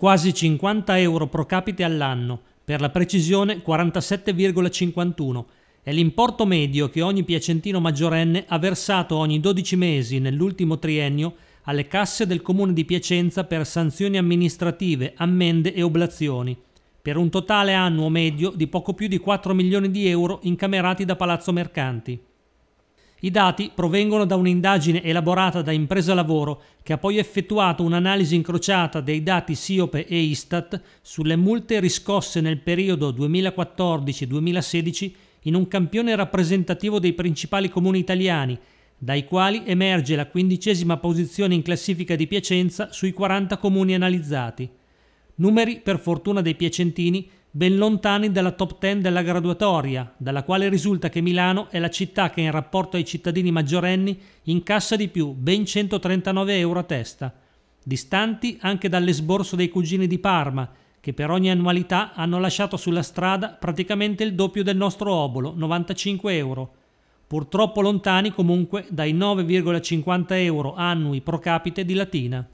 quasi 50 euro pro capite all'anno, per la precisione 47,51, è l'importo medio che ogni piacentino maggiorenne ha versato ogni 12 mesi nell'ultimo triennio alle casse del Comune di Piacenza per sanzioni amministrative, ammende e oblazioni, per un totale annuo medio di poco più di 4 milioni di euro incamerati da Palazzo Mercanti. I dati provengono da un'indagine elaborata da Impresa Lavoro che ha poi effettuato un'analisi incrociata dei dati SIOPE e ISTAT sulle multe riscosse nel periodo 2014-2016 in un campione rappresentativo dei principali comuni italiani, dai quali emerge la quindicesima posizione in classifica di Piacenza sui 40 comuni analizzati. Numeri, per fortuna dei piacentini, ben lontani dalla top 10 della graduatoria, dalla quale risulta che Milano è la città che in rapporto ai cittadini maggiorenni incassa di più, ben 139 euro a testa, distanti anche dall'esborso dei cugini di Parma, che per ogni annualità hanno lasciato sulla strada praticamente il doppio del nostro obolo, 95 euro, purtroppo lontani comunque dai 9,50 euro annui pro capite di Latina.